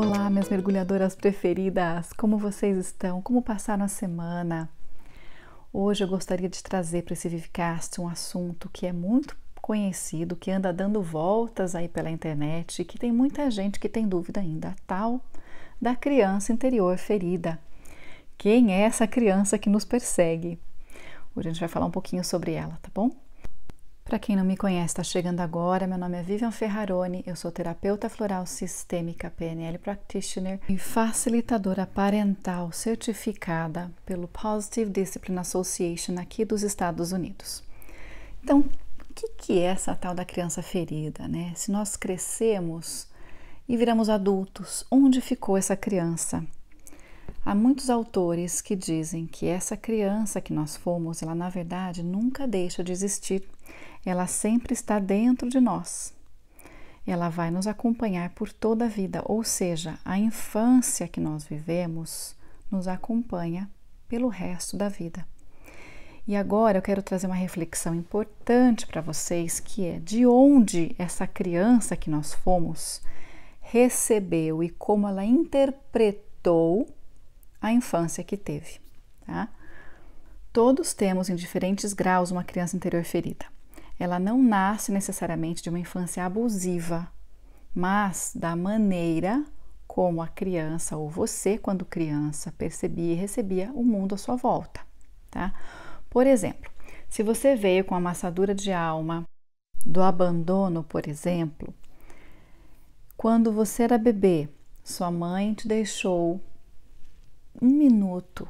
Olá, minhas mergulhadoras preferidas! Como vocês estão? Como passaram a semana? Hoje eu gostaria de trazer para esse Vivcast um assunto que é muito conhecido, que anda dando voltas aí pela internet e que tem muita gente que tem dúvida ainda, a tal da criança interior ferida. Quem é essa criança que nos persegue? Hoje a gente vai falar um pouquinho sobre ela, tá bom? Para quem não me conhece, está chegando agora, meu nome é Vivian Ferrarone, eu sou terapeuta floral sistêmica, PNL Practitioner e facilitadora parental certificada pelo Positive Discipline Association aqui dos Estados Unidos. Então, o que, que é essa tal da criança ferida, né? Se nós crescemos e viramos adultos, onde ficou essa criança? Há muitos autores que dizem que essa criança que nós fomos, ela na verdade nunca deixa de existir ela sempre está dentro de nós. Ela vai nos acompanhar por toda a vida, ou seja, a infância que nós vivemos nos acompanha pelo resto da vida. E agora eu quero trazer uma reflexão importante para vocês, que é de onde essa criança que nós fomos recebeu e como ela interpretou a infância que teve. Tá? Todos temos em diferentes graus uma criança interior ferida ela não nasce necessariamente de uma infância abusiva, mas da maneira como a criança ou você, quando criança, percebia e recebia o mundo à sua volta, tá? Por exemplo, se você veio com a amassadura de alma do abandono, por exemplo, quando você era bebê, sua mãe te deixou um minuto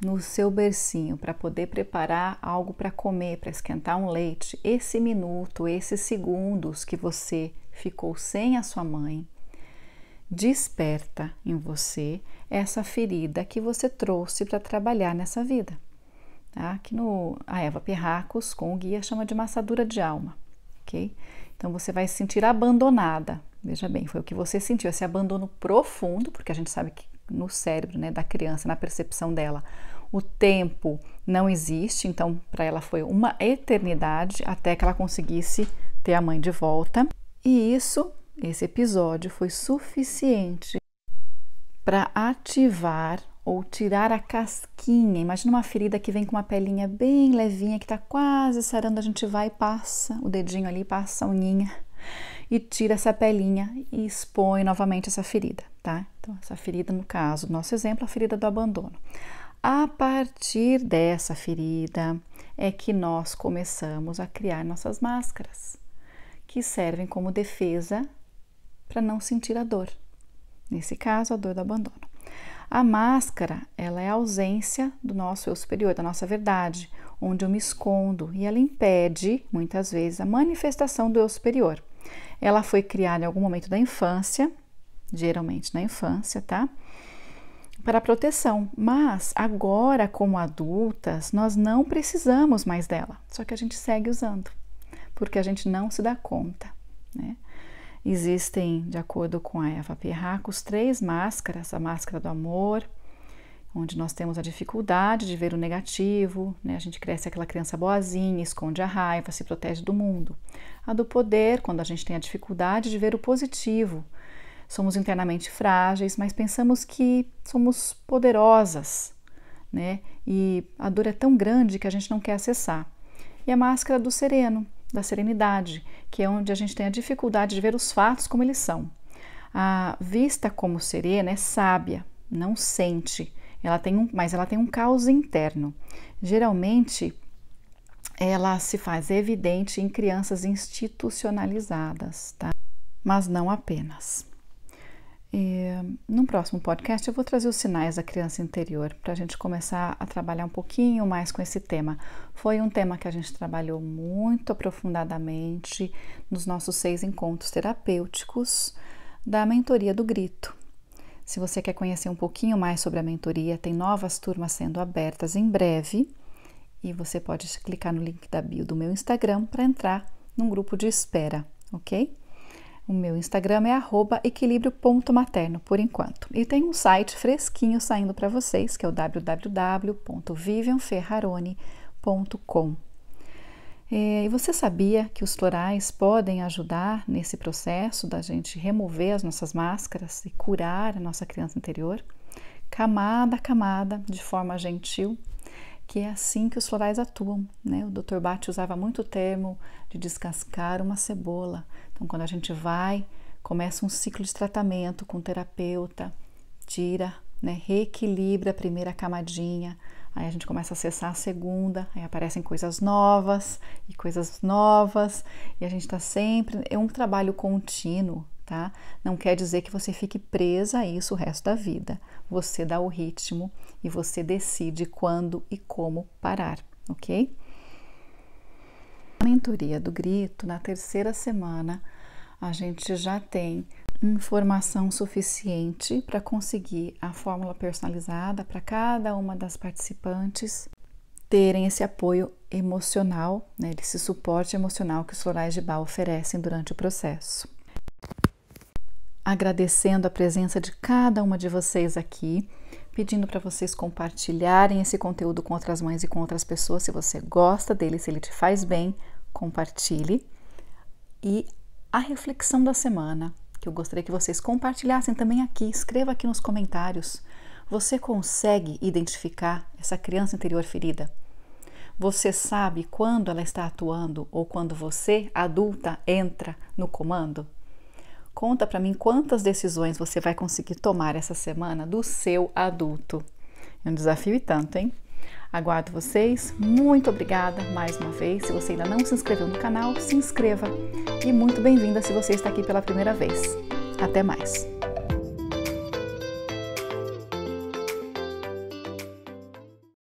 no seu bercinho para poder preparar algo para comer, para esquentar um leite, esse minuto, esses segundos que você ficou sem a sua mãe, desperta em você essa ferida que você trouxe para trabalhar nessa vida. Tá? no, a Eva Perracos com o guia chama de massadura de alma, ok? Então você vai se sentir abandonada. Veja bem, foi o que você sentiu, esse abandono profundo, porque a gente sabe que no cérebro né, da criança, na percepção dela. O tempo não existe, então para ela foi uma eternidade até que ela conseguisse ter a mãe de volta. E isso, esse episódio, foi suficiente para ativar ou tirar a casquinha. Imagina uma ferida que vem com uma pelinha bem levinha que está quase sarando, a gente vai e passa o dedinho ali, passa a unhinha e tira essa pelinha e expõe novamente essa ferida tá? Então, essa ferida, no caso do nosso exemplo, a ferida do abandono. A partir dessa ferida é que nós começamos a criar nossas máscaras, que servem como defesa para não sentir a dor. Nesse caso, a dor do abandono. A máscara, ela é a ausência do nosso eu superior, da nossa verdade, onde eu me escondo e ela impede, muitas vezes, a manifestação do eu superior. Ela foi criada em algum momento da infância geralmente na infância, tá? Para proteção, mas agora, como adultas, nós não precisamos mais dela, só que a gente segue usando, porque a gente não se dá conta, né? Existem, de acordo com a Eva Perracos, três máscaras: a máscara do amor, onde nós temos a dificuldade de ver o negativo, né? a gente cresce aquela criança boazinha, esconde a raiva, se protege do mundo. A do poder, quando a gente tem a dificuldade de ver o positivo, somos internamente frágeis, mas pensamos que somos poderosas, né? E a dor é tão grande que a gente não quer acessar. E a máscara do sereno, da serenidade, que é onde a gente tem a dificuldade de ver os fatos como eles são. A vista como serena é sábia, não sente, ela tem um, mas ela tem um caos interno. Geralmente, ela se faz evidente em crianças institucionalizadas, tá? Mas não apenas. E, próximo podcast eu vou trazer os sinais da criança interior para a gente começar a trabalhar um pouquinho mais com esse tema. Foi um tema que a gente trabalhou muito aprofundadamente nos nossos seis encontros terapêuticos da mentoria do grito. Se você quer conhecer um pouquinho mais sobre a mentoria, tem novas turmas sendo abertas em breve e você pode clicar no link da bio do meu Instagram para entrar num grupo de espera, ok? O meu Instagram é equilíbrio.materno por enquanto. E tem um site fresquinho saindo para vocês, que é o www.vivianferrarone.com. É, e você sabia que os florais podem ajudar nesse processo da gente remover as nossas máscaras e curar a nossa criança interior? Camada a camada, de forma gentil, que é assim que os florais atuam. Né? O Dr. Bate usava muito o termo de descascar uma cebola. Então, quando a gente vai, começa um ciclo de tratamento com o terapeuta, tira, né? reequilibra a primeira camadinha, aí a gente começa a acessar a segunda, aí aparecem coisas novas e coisas novas, e a gente está sempre. É um trabalho contínuo, tá? Não quer dizer que você fique presa a isso o resto da vida. Você dá o ritmo e você decide quando e como parar, ok? A mentoria do grito, na terceira semana, a gente já tem informação suficiente para conseguir a fórmula personalizada para cada uma das participantes terem esse apoio emocional, né, esse suporte emocional que os florais de Bach oferecem durante o processo agradecendo a presença de cada uma de vocês aqui, pedindo para vocês compartilharem esse conteúdo com outras mães e com outras pessoas. Se você gosta dele, se ele te faz bem, compartilhe. E a reflexão da semana, que eu gostaria que vocês compartilhassem também aqui, escreva aqui nos comentários. Você consegue identificar essa criança interior ferida? Você sabe quando ela está atuando ou quando você, adulta, entra no comando? Conta para mim quantas decisões você vai conseguir tomar essa semana do seu adulto. É um desafio e tanto, hein? Aguardo vocês. Muito obrigada mais uma vez. Se você ainda não se inscreveu no canal, se inscreva. E muito bem-vinda se você está aqui pela primeira vez. Até mais!